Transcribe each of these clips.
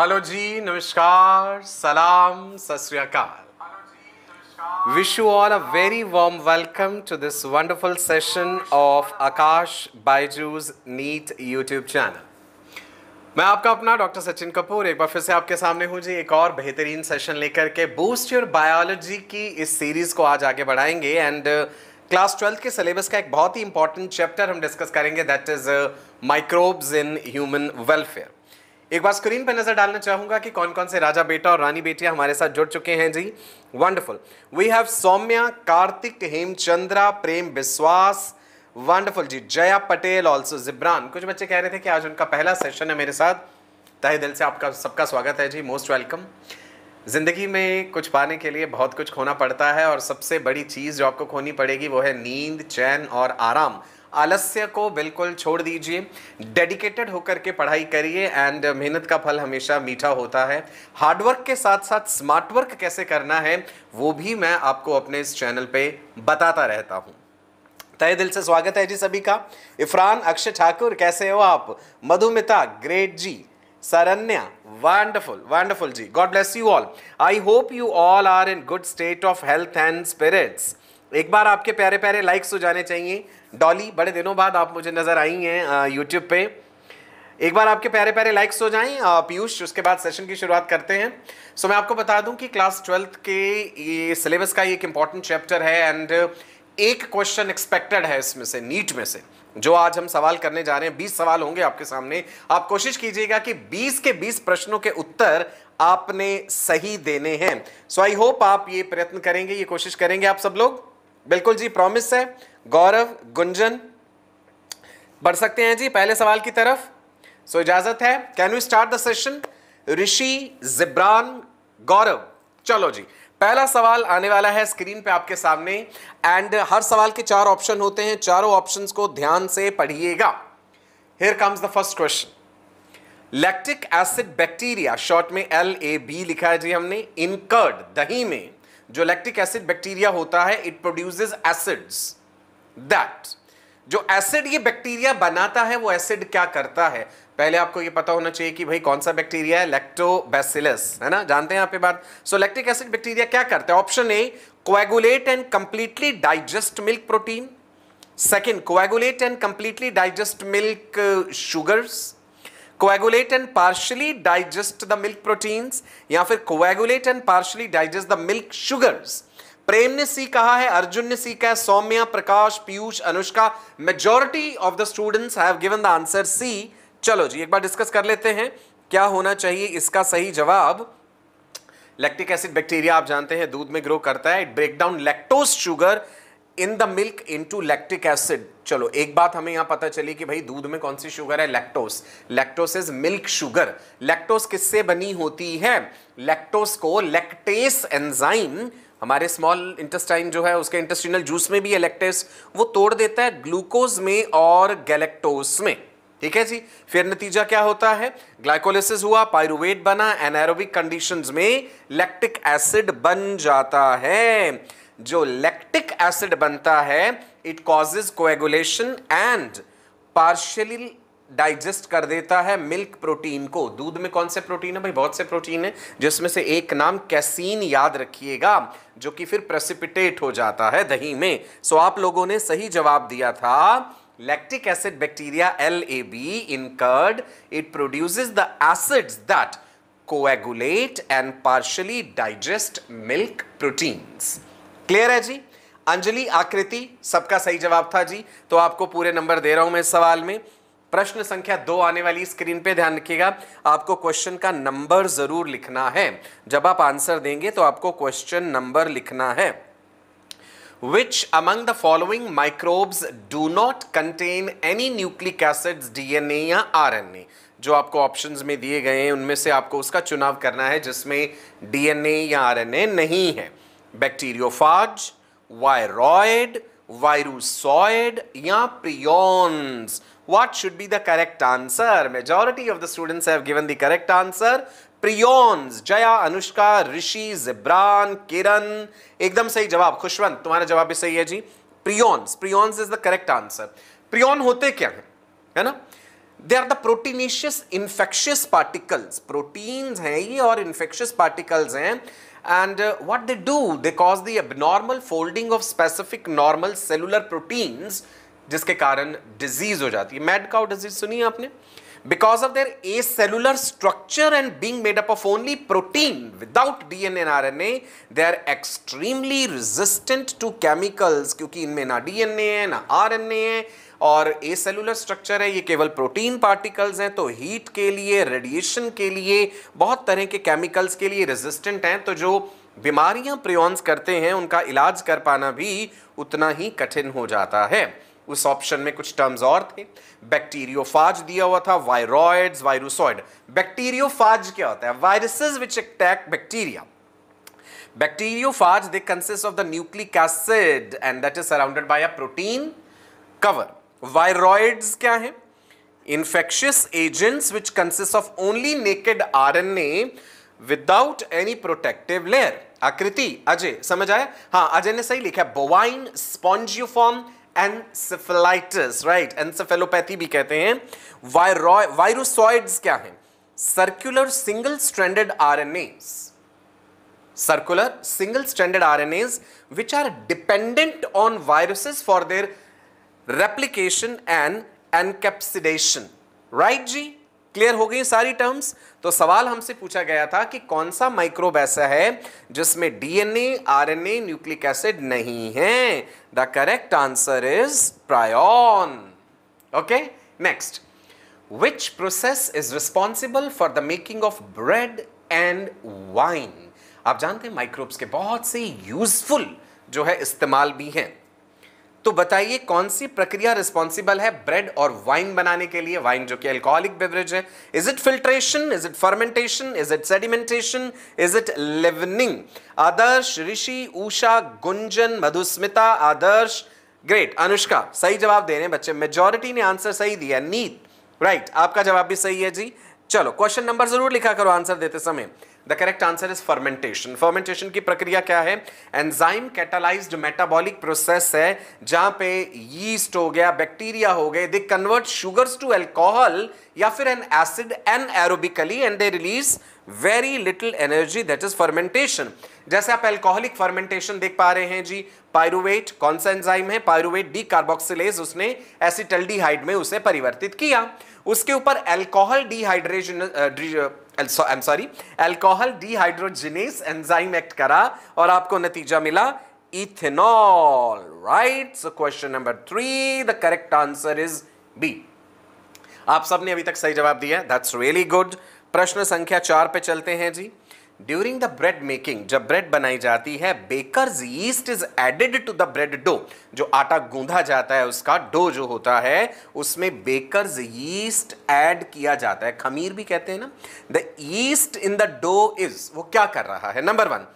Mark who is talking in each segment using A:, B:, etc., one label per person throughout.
A: Hello जी नमस्कार सलाम सत wish you all a very warm welcome to this wonderful session of Aakash Baiju's NEET YouTube channel मैं आपका अपना डॉक्टर सचिन कपूर एक बार फिर से आपके सामने हूँ जी एक और बेहतरीन सेशन लेकर के बूस्ट योर बायोलॉजी की इस सीरीज को आज आगे बढ़ाएंगे एंड क्लास ट्वेल्थ के सिलेबस का एक बहुत ही इंपॉर्टेंट चैप्टर हम डिस्कस करेंगे that is microbes in human welfare एक बार स्क्रीन पर नजर डालना चाहूंगा कि कौन कौन से राजा बेटा और रानी बेटिया हमारे साथ जुड़ चुके हैं जी wonderful we have Saumya Kartik Hemchandra Prem Vishwas wonderful जी जया पटेल ऑल्सो जिब्रान कुछ बच्चे कह रहे थे कि आज उनका पहला सेशन है मेरे साथ तहे दिल से आपका सबका स्वागत है जी मोस्ट वेलकम ज़िंदगी में कुछ पाने के लिए बहुत कुछ खोना पड़ता है और सबसे बड़ी चीज़ जो आपको खोनी पड़ेगी वो है नींद चैन और आराम आलस्य को बिल्कुल छोड़ दीजिए डेडिकेटेड होकर के पढ़ाई करिए एंड मेहनत का फल हमेशा मीठा होता है हार्डवर्क के साथ साथ स्मार्ट वर्क कैसे करना है वो भी मैं आपको अपने इस चैनल पे बताता रहता हूँ तय दिल से स्वागत है जी सभी का इफरान अक्षय ठाकुर कैसे हो आप मधुमिता ग्रेट जी सरन्या वंडरफुल वंडरफुल जी God bless you all I hope you all are in good state of health and spirits एक बार आपके प्यारे प्यारे लाइक्स हो जाने चाहिए डॉली बड़े दिनों बाद आप मुझे नज़र आई हैं यूट्यूब पे एक बार आपके प्यारे प्यारे लाइक्स हो जाएं पीयूष उसके बाद सेशन की शुरुआत करते हैं सो so, मैं आपको बता दूं कि क्लास ट्वेल्थ के ये सिलेबस का एक इम्पॉर्टेंट चैप्टर है एंड एक क्वेश्चन एक्सपेक्टेड है इसमें से नीट में से जो आज हम सवाल करने जा रहे हैं बीस सवाल होंगे आपके सामने आप कोशिश कीजिएगा कि बीस के बीस प्रश्नों के उत्तर आपने सही देने हैं सो आई होप आप ये प्रयत्न करेंगे ये कोशिश करेंगे आप सब लोग बिल्कुल जी प्रॉमिस है गौरव गुंजन बढ़ सकते हैं जी पहले सवाल की तरफ सो इजाजत है can you start the session Rishi Jibran Gaurav चलो जी पहला सवाल आने वाला है स्क्रीन पे आपके सामने एंड हर सवाल के चार ऑप्शन होते हैं चारों ऑप्शंस को ध्यान से पढ़िएगा here comes the first question lactic acid bacteria short में एल ए बी लिखा है जी हमने इनकर्ड दही में जो लैक्टिक एसिड बैक्टीरिया होता है इट प्रोड्यूसेस एसिड्स दैट जो एसिड ये बैक्टीरिया बनाता है वो एसिड क्या करता है पहले आपको ये पता होना चाहिए कि भाई कौन सा बैक्टीरिया है लैक्टोबैसिलस है ना जानते हैं आप ये बात सो लैक्टिक एसिड बैक्टीरिया क्या करता है option A coagulate and completely digest milk protein second coagulate and completely digest milk sugars coagulate and partially digest the milk proteins या फिर coagulate and partially digest the milk sugars Prem ने C कहा है अर्जुन ने C कहा है Saumya Prakash Piyush Anushka majority of the students have given the answer C चलो जी एक बार डिस्कस कर लेते हैं क्या होना चाहिए इसका सही जवाब लैक्टिक एसिड बैक्टीरिया आप जानते हैं दूध में ग्रो करता है it break down lactose sugar in the milk into lactic acid चलो एक बात हमें यहां पता चली कि भाई दूध में कौन सी शुगर है lactose lactose is milk sugar lactose किससे बनी होती है लैक्टोस को लैक्टेस एंजाइम हमारे स्मॉल इंटेस्टाइन जो है उसके इंटेस्टिनल जूस में भी है लैक्टेस वो तोड़ देता है ग्लूकोज में और गैलेक्टोस में ठीक है जी फिर नतीजा क्या होता है ग्लाइकोलिसिस हुआ पायरुवेट बना एनारोबिक कंडीशंस में लैक्टिक एसिड बन जाता है जो लैक्टिक एसिड बनता है it causes coagulation and partially digest कर देता है मिल्क प्रोटीन को दूध में कौन से प्रोटीन है भाई बहुत से प्रोटीन है जिसमें से एक नाम कैसीन याद रखिएगा जो कि फिर प्रेसिपिटेट हो जाता है दही में सो आप लोगों ने सही जवाब दिया था lactic acid bacteria L A B in curd it produces the acid that coagulate and partially digest milk protein clear है जी अंजलि आकृति सबका सही जवाब था जी तो आपको पूरे नंबर दे रहा हूं मैं इस सवाल में प्रश्न संख्या दो आने वाली स्क्रीन पे ध्यान रखिएगा आपको क्वेश्चन का नंबर जरूर लिखना है जब आप आंसर देंगे तो आपको क्वेश्चन नंबर लिखना है which among the following microbes do not contain any nucleic acid DNA या आर जो आपको ऑप्शन में दिए गए हैं उनमें से आपको उसका चुनाव करना है जिसमें डीएनए या आर नहीं है बैक्टीरियोफाज वायरॉयड वायरुसॉयड या prions what should be the correct answer majority of the students have given the correct answer prions Jaya Anushka Rishi Jibran Kiran एकदम सही जवाब खुशवंत तुम्हारा जवाब भी सही है जी prions prions is the correct answer prion होते क्या है है ना they are the proteinaceous infectious particles proteins हैं ये और इंफेक्शियस पार्टिकल्स हैं And uh, what they do, they cause the abnormal folding of specific normal cellular proteins जिसके कारण डिजीज हो जाती है मैड काउ डिजीज सुनी है आपने because of their acellular structure and being made up of only protein without DNA and RNA, they are extremely resistant to chemicals क्योंकि इनमें ना DNA है ना RNA है और ए सेलुलर स्ट्रक्चर है ये केवल प्रोटीन पार्टिकल्स हैं तो हीट के लिए रेडिएशन के लिए बहुत तरह के केमिकल्स के लिए रेजिस्टेंट हैं तो जो बीमारियां प्रियॉन्स करते हैं उनका इलाज कर पाना भी उतना ही कठिन हो जाता है उस ऑप्शन में कुछ टर्म्स और थे बैक्टीरियोफाज दिया हुआ था वायरॉइड्स वायरुसॉइड बैक्टीरियोफाज क्या होता है viruses which attack bacteria bacteriophage they consist of the nucleic acid and that is surrounded by a protein cover viroids क्या है infectious agents which consist of only naked R N A without any protective layer Aakriti Ajay समझ आया हाँ अजय ने सही लिखा bovine spongiform encephalitis right encephalopathy भी कहते हैं वायरोसॉइड क्या है circular single stranded RNAs circular single R N As which are dependent on viruses for their replication and encapsidation right जी क्लियर हो गई सारी टर्म्स तो सवाल हमसे पूछा गया था कि कौन सा माइक्रोब ऐसा है जिसमें डीएनए आरएनए न्यूक्लिक एसिड नहीं है the correct answer is prion okay next which process is responsible for the making of bread and wine आप जानते हैं माइक्रोब्स के बहुत से यूजफुल जो है इस्तेमाल भी हैं तो बताइए कौन सी प्रक्रिया रिस्पॉन्सिबल है ब्रेड और वाइन बनाने के लिए वाइन जो कि अल्कोहलिक बेवरेज है is it filtration is it fermentation is it sedimentation is it leavening Adarsh Rishi Usha Gunjan Madhusmita Adarsh great Anushka सही जवाब दे रहे हैं बच्चे मेजोरिटी ने आंसर सही दिया नीत राइट right, आपका जवाब भी सही है जी चलो क्वेश्चन नंबर जरूर लिखा करो आंसर देते समय the correct answer is fermentation fermentation की प्रक्रिया क्या है एंजाइम कैटालाइज्ड मेटाबॉलिक प्रोसेस है जहां पे यीस्ट हो गया बैक्टीरिया हो गए they convert sugars to alcohol या फिर an acid anaerobically and they release very little energy that is fermentation जैसे आप एल्कोहलिक फर्मेंटेशन देख पा रहे हैं जी पायरुवेट कौन सा एंजाइम है पायरुवेट डी कार्बोक्सिलेज उसने एसिटल्डिहाइड में उसे परिवर्तित किया उसके ऊपर alcohol dehydration I sorry alcohol dehydrogenase enzyme act करा और आपको नतीजा मिला ethanol right so question number three the correct answer is B आप सबने अभी तक सही जवाब दिया दैट्स रियली गुड प्रश्न संख्या चार पे चलते हैं जी ड्यूरिंग द ब्रेड मेकिंग जब ब्रेड बनाई जाती है bakers yeast is added to the bread dough जो आटा गूंधा जाता है उसका डो जो होता है उसमें बेकर्स यीस्ट एड किया जाता है खमीर भी कहते हैं ना the yeast in the dough is वो क्या कर रहा है number one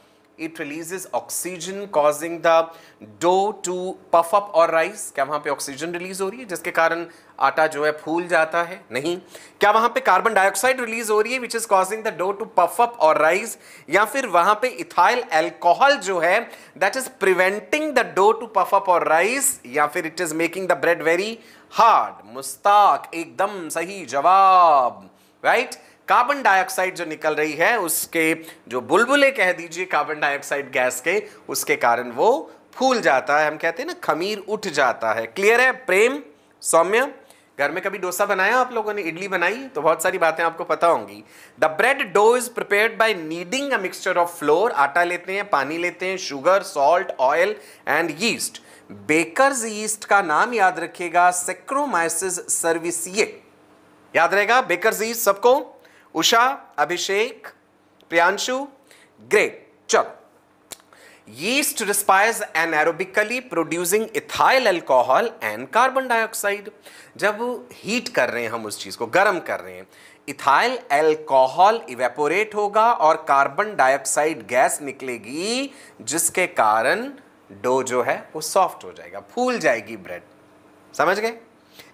A: it releases oxygen causing the dough to puff up और राइस क्या वहां पे ऑक्सीजन रिलीज हो रही है जिसके कारण आटा जो है फूल जाता है नहीं क्या वहां पे कार्बन डाइऑक्साइड रिलीज हो रही है which is causing the dough to puff up और राइस या फिर वहां पे इथाइल एल्कोहल जो है that is preventing the dough to puff up और राइस या फिर it is making the bread very hard Mushtaq एकदम सही जवाब राइट right? कार्बन डाइऑक्साइड जो निकल रही है उसके जो बुलबुले कह दीजिए कार्बन डाइऑक्साइड गैस के उसके कारण वो फूल जाता है हम कहते हैं ना खमीर उठ जाता है क्लियर है प्रेम सौम्य घर में कभी डोसा बनाया आप लोगों ने इडली बनाई तो बहुत सारी बातें आपको पता होंगी the bread dough is prepare by kneading a mixture of flour आटा लेते हैं पानी लेते हैं sugar salt oil and yeast bakers yeast का नाम याद रखिएगा सेक्रोमाइसिस सर्विसिए याद रहेगा बेकर्स यीस्ट सबको उषा अभिषेक प्रियांशु ग्रेट चलो respires anaerobically producing ethyl alcohol and carbon dioxide जब हीट कर रहे हैं हम उस चीज़ को गर्म कर रहे हैं इथाइल एल्कोहल इवेपोरेट होगा और कार्बन डाइऑक्साइड गैस निकलेगी जिसके कारण डो जो है वो सॉफ्ट हो जाएगा फूल जाएगी ब्रेड समझ गए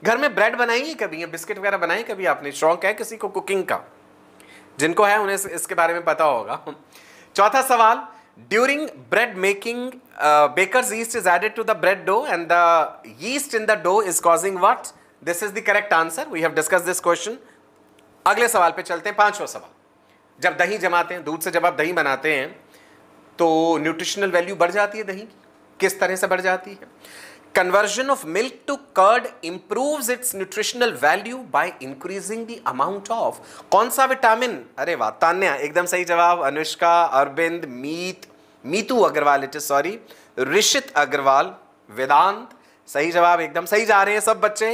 A: घर में ब्रेड बनाइए कभी या बिस्किट वगैरह बनाइए कभी आपने शौक है किसी को कुकिंग का जिनको है उन्हें इसके बारे में पता होगा चौथा सवाल during bread making bakers to the bread dough and the in the dough is causing what this is the correct answer we have discuss this question अगले सवाल पे चलते हैं पांचवा सवाल जब दही जमाते हैं दूध से जब आप दही बनाते हैं तो न्यूट्रिशनल वैल्यू बढ़ जाती है दही की किस तरह से बढ़ जाती है Conversion of milk to curd improves its nutritional value by increasing the amount of कौन सा विटामिन अरे वाह तान्या एकदम सही जवाब Anushka Arvind Meet Meetu Agarwal it is sorry Rishit Agarwal Vedant सही जवाब एकदम सही जा रहे हैं सब बच्चे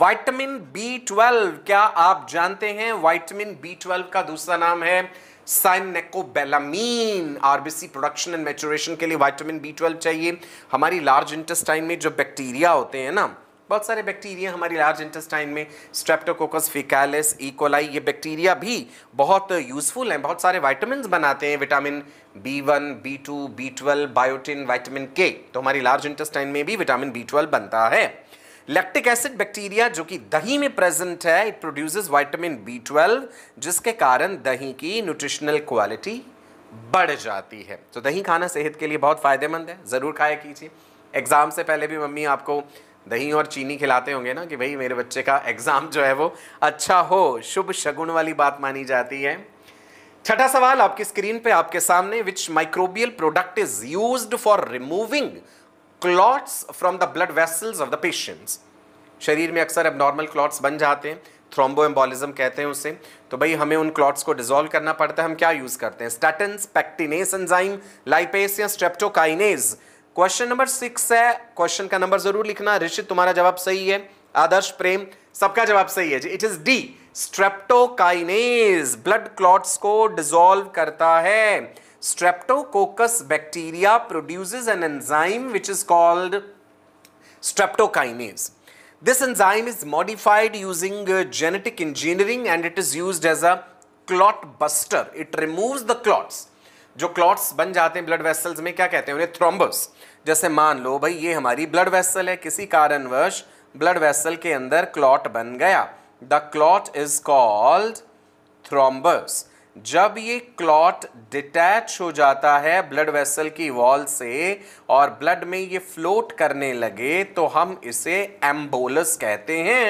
A: वाइटामिन बी ट्वेल्व क्या आप जानते हैं वाइटामिन बी ट्वेल्व का दूसरा नाम है cyanocobalamin RBC production and maturation के लिए वाइटामिन बी ट्वेल्व चाहिए हमारी लार्ज इंटेस्टाइन में जो बैक्टीरिया होते हैं ना बहुत सारे बैक्टीरिया हमारी लार्ज इंटेस्टाइन में स्ट्रेप्टोकोकस फिकैलिस इकोलाई ये बैक्टीरिया भी बहुत यूज़फुल हैं बहुत सारे वाइटामिन बनाते हैं vitamin B one B two B twelve biotin vitamin K तो हमारी लार्ज इंटेस्टाइन में भी विटामिन बी ट्वेल्व बनता है लैक्टिक एसिड बैक्टीरिया जो कि दही में प्रेजेंट है it produces vitamin B twelve जिसके कारण दही की न्यूट्रिशनल क्वालिटी बढ़ जाती है तो दही खाना सेहत के लिए बहुत फ़ायदेमंद है ज़रूर खाया कीजिए एग्ज़ाम से पहले भी मम्मी आपको दही और चीनी खिलाते होंगे ना कि भाई मेरे बच्चे का एग्ज़ाम जो है वो अच्छा हो शुभ शगुन वाली बात मानी जाती है छठा सवाल आपकी स्क्रीन पे आपके सामने which microbial product is used for removing clots from the blood vessels of the patients शरीर में अक्सर अब नॉर्मल क्लॉट्स बन जाते हैं थ्रोम्बो एम्बोलिज्म कहते हैं उसे तो भाई हमें उन क्लॉट्स को डिजोल्व करना पड़ता है हम क्या यूज़ करते हैं स्टेटन पेक्टिनेस एंजाइम लाइपेस या स्ट्रेप्टोकाइनेज क्वेश्चन नंबर सिक्स है क्वेश्चन का नंबर जरूर लिखना ऋषि तुम्हारा जवाब सही है आदर्श प्रेम सबका जवाब सही है जी it is D streptokinase blood clots को डिजोल्व करता है streptococcus bacteria produce an enzyme which is called streptokinase this enzyme is modified using genetic engineering and it is use as a clot buster it remove the clots जो clots बन जाते हैं blood vessels में क्या कहते हैं उन्हें thrombus जैसे मान लो भाई ये हमारी ब्लड वेसल है किसी कारणवश ब्लड वेसल के अंदर क्लॉट बन गया the clot is called thrombus जब ये क्लॉट डिटैच हो जाता है ब्लड वेसल की वॉल से और ब्लड में ये फ्लोट करने लगे तो हम इसे एम्बोलस कहते हैं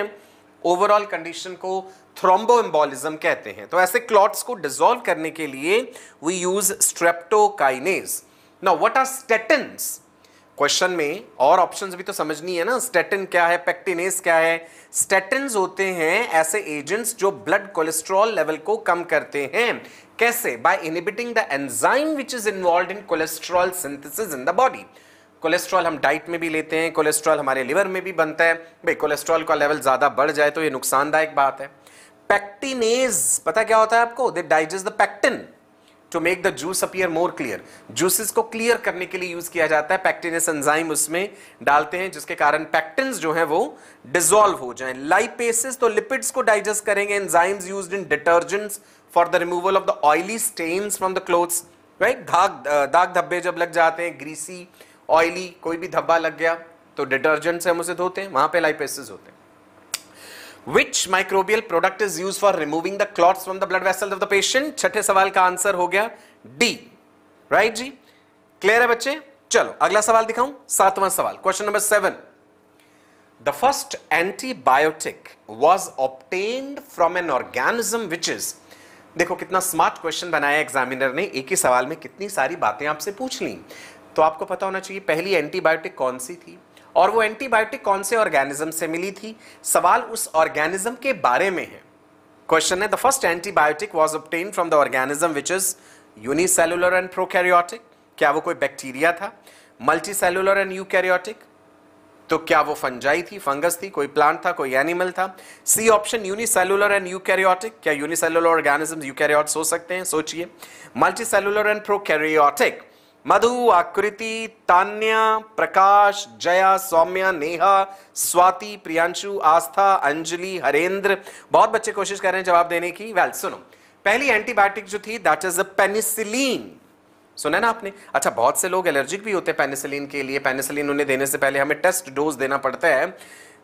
A: ओवरऑल कंडीशन को थ्रोम्बो एम्बोलिज्म कहते हैं तो ऐसे क्लॉट्स को डिजोल्व करने के लिए we use streptokinase now what are statins question में और ऑप्शंस भी तो समझनी है ना स्टेटिन क्या है पेक्टिनेस क्या है स्टेटिन होते हैं ऐसे एजेंट्स जो ब्लड कोलेस्ट्रॉल लेवल को कम करते हैं कैसे by inhibiting the enzyme which is involve in cholesterol synthesis in the body cholesterol हम डाइट में भी लेते हैं कोलेस्ट्रॉल हमारे लिवर में भी बनता है भाई कोलेस्ट्रॉल का लेवल ज़्यादा बढ़ जाए तो ये नुकसानदायक बात है पैक्टिनेज पता क्या होता है आपको they digest the pectin to make the juice appear more clear juices को क्लियर करने के लिए यूज किया जाता है पैक्टिनस एंजाइम उसमें डालते हैं जिसके कारण पैक्टिन जो है वो डिजोल्व हो जाए लाइपेसिस तो लिपिड्स को डाइजेस्ट करेंगे enzymes use in detergents for the removal of the oily stains from the clothes right धाग दाग धब्बे जब लग जाते हैं ग्रीसी ऑयली कोई भी धब्बा लग गया तो डिटर्जेंट से हम उसे धोते हैं वहां पे लाइपेसिस होते हैं which microbial product is use for removing the clots from the blood vessel of the patient छठे सवाल का आंसर हो गया डी राइट जी क्लियर है बच्चे चलो अगला सवाल दिखाऊं सातवां सवाल question number seven the first antibiotic was obtained from an organism which is देखो कितना स्मार्ट क्वेश्चन बनाया एग्जामिनर ने एक ही सवाल में कितनी सारी बातें आपसे पूछ ली तो आपको पता होना चाहिए पहली एंटीबायोटिक कौन सी थी और वो एंटीबायोटिक कौन से ऑर्गेनिज्म से मिली थी सवाल उस ऑर्गेनिज्म के बारे में है क्वेश्चन है the first antibiotic was obtain from the organism which is unicellular and prokaryotic क्या वो कोई बैक्टीरिया था मल्टी सेलुलर एंड यूकैरियोटिक तो क्या वो फंजाई थी फंगस थी कोई प्लांट था कोई एनिमल था C option unicellular and eukaryotic क्या यूनिसेलुलर ऑर्गेनिज्म यूकैरियोट्स हो सकते हैं सोचिए multicellular and prokaryotic Madhu Akriti Tanya प्रकाश जया सौम्या नेहा स्वाति प्रियांशु आस्था अंजलि हरेंद्र बहुत बच्चे कोशिश कर रहे हैं जवाब देने की वेल सुनो पहली एंटीबायोटिक जो थी दैट इज अ पेनिसिलीन सुना ना आपने अच्छा बहुत से लोग एलर्जिक भी होते हैं पेनिसिलीन के लिए पेनिसिलीन उन्हें देने से पहले हमें टेस्ट डोज देना पड़ता है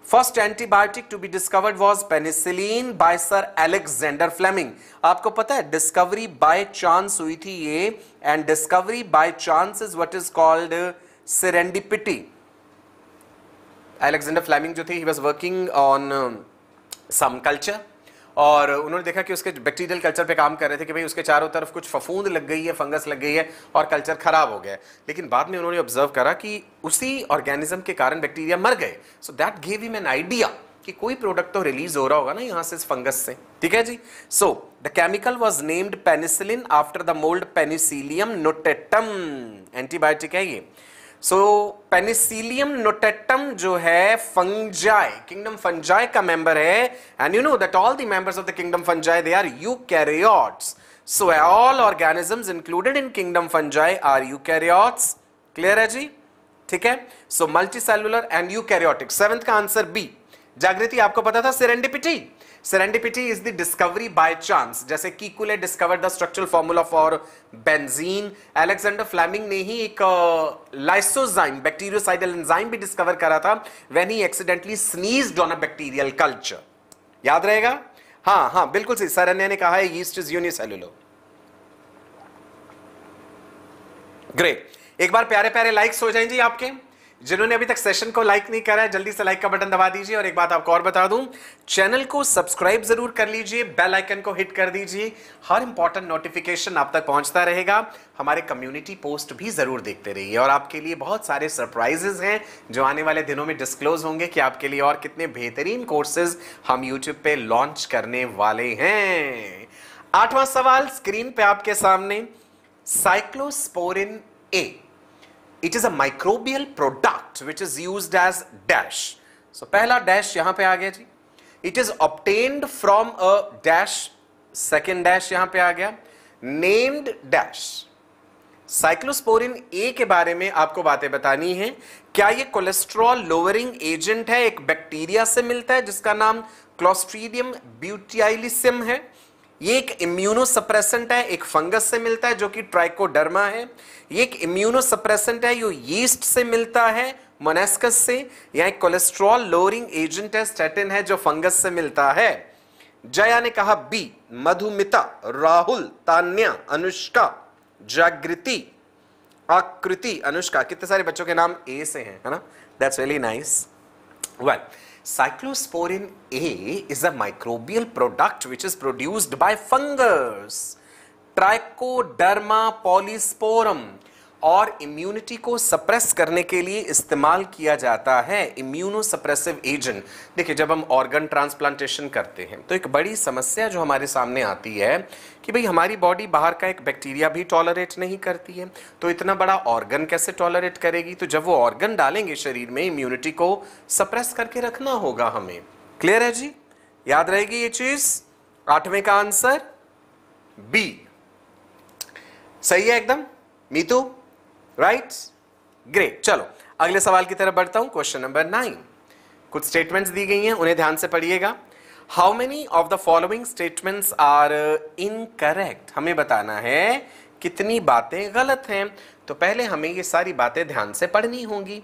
A: first antibiotic to be discovered was penicillin by sir Alexander Fleming आपको पता है डिस्कवरी बाय चांस हुई थी ये and discovery by chance is what is called serendipity Alexander Fleming जो थे he was working on some culture और उन्होंने देखा कि उसके बैक्टीरियल कल्चर पे काम कर रहे थे कि भाई उसके चारों तरफ कुछ फफूंद लग गई है फंगस लग गई है और कल्चर खराब हो गया लेकिन बाद में उन्होंने ऑब्जर्व करा कि उसी ऑर्गेनिज्म के कारण बैक्टीरिया मर गए so that gave him an idea कि कोई प्रोडक्ट तो रिलीज हो रहा होगा ना यहाँ से इस फंगस से ठीक है जी so the chemical was named penicillin after the mould Penicillium notatum antibiotic है ये सो पेनिसिलियम नोटेटम जो है फंजाई किंगडम फंजाय का मेंबर है and you know that all the members of the kingdom fungi they are eukaryotes so all organisms included in kingdom fungi are eukaryotes clear है जी ठीक है so multicellular and eukaryotic seventh का answer B Jagriti आपको पता था serendipity serendipity is the discovery by chance जैसे Kekule discover the structural formula for benzene Alexander Fleming ने ही एक लाइसोजाइम बैक्टीरियोसाइडल एंजाइम भी डिस्कवर करा था when he accidentally sneezed on a bacterial culture याद रहेगा हाँ हाँ बिल्कुल सही सर ने कहा है यीस्ट इज यूनिसेलुलो ग्रेट एक बार प्यारे प्यारे लाइक्स हो जाएंगे आपके जिन्होंने अभी तक सेशन को लाइक नहीं करा है जल्दी से लाइक का बटन दबा दीजिए और एक बात आपको और बता दूं चैनल को सब्सक्राइब जरूर कर लीजिए बेल आइकन को हिट कर दीजिए हर इंपॉर्टेंट नोटिफिकेशन आप तक पहुंचता रहेगा हमारे कम्युनिटी पोस्ट भी जरूर देखते रहिए और आपके लिए बहुत सारे सरप्राइजेज हैं जो आने वाले दिनों में डिस्क्लोज होंगे कि आपके लिए और कितने बेहतरीन कोर्सेज हम यूट्यूब पे लॉन्च करने वाले हैं आठवां सवाल स्क्रीन पे आपके सामने cyclosporin A it is a microbial product which is use as dash so पहला डैश यहां पे आ गया जी it is obtained from a dash second dash यहां पे आ गया नेम्ड डैश साइक्लोस्पोरिन ए के बारे में आपको बातें बतानी है क्या ये कोलेस्ट्रॉल लोअरिंग एजेंट है एक बैक्टीरिया से मिलता है जिसका नाम क्लोस्ट्रीडियम ब्यूटियालिसम है ये एक इम्यूनोसप्रेसेंट है एक फंगस से मिलता है जो कि ट्राइकोडर्मा है ये एक इम्यूनोसप्रेसेंट है जो यीस्ट से मिलता है मोनेस्कस से या एक कोलेस्ट्रॉल लोअरिंग एजेंट है स्टेटिन है जो फंगस से मिलता है जया ने कहा बी मधुमिता राहुल तान्या अनुष्का जागृति आकृति अनुष्का कितने सारे बच्चों के नाम ए से हैं है ना that's very nice well Cyclosporin A is a microbial product which is produced by fungus Trichoderma polysporum और इम्यूनिटी को सप्रेस करने के लिए इस्तेमाल किया जाता है इम्यूनो सप्रेसिव एजेंट देखिए जब हम ऑर्गन ट्रांसप्लांटेशन करते हैं तो एक बड़ी समस्या जो हमारे सामने आती है कि भाई हमारी बॉडी बाहर का एक बैक्टीरिया भी टॉलरेट नहीं करती है तो इतना बड़ा ऑर्गन कैसे टॉलरेट करेगी तो जब वो ऑर्गन डालेंगे शरीर में इम्यूनिटी को सप्रेस करके रखना होगा हमें क्लियर है जी याद रहेगी ये चीज आठवें का आंसर बी सही है एकदम मीतू राइट ग्रेट चलो अगले सवाल की तरफ बढ़ता हूं क्वेश्चन नंबर नाइन कुछ स्टेटमेंट्स दी गई हैं उन्हें ध्यान से पढ़िएगा how many of the following statements are incorrect हमें बताना है कितनी बातें गलत हैं तो पहले हमें ये सारी बातें ध्यान से पढ़नी होंगी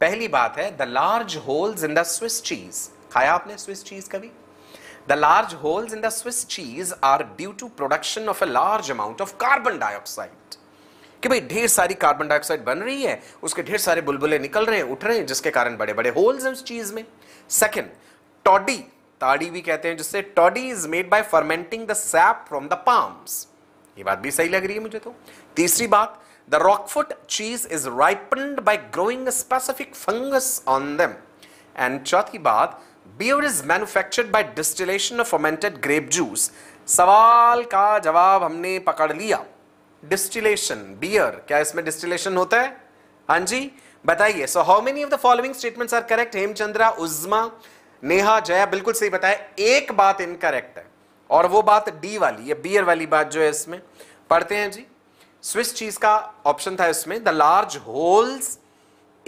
A: पहली बात है the large holes in the Swiss cheese खाया आपने स्विस चीज कभी the large holes in the Swiss cheese are due to production of a large amount of carbon dioxide कि भाई ढेर सारी कार्बन डाइऑक्साइड बन रही है उसके ढेर सारे बुलबुले निकल रहे हैं उठ रहे हैं जिसके कारण बड़े बड़े होल्स हैं उस चीज में सेकेंड टॉडी ताड़ी भी कहते हैं जिससे toddy is made by fermenting the sap from the palms ये बात भी सही लग रही है मुझे तो तीसरी बात the Roquefort cheese is ripened by growing specific fungus on them and चौथी बात beer is manufactured by distillation of fermented grape juice सवाल का जवाब हमने पकड़ लिया डिस्टिलेशन बियर क्या इसमें डिस्टिलेशन होता है हां जी बताइए so how many of the following statements are correct Hemchandra Uzma Neha Jaya बिल्कुल सही बताया एक बात इनकरेक्ट है और वो बात डी वाली ये बियर वाली बात जो है इसमें पढ़ते हैं जी स्विस चीज का ऑप्शन था इसमें the large holes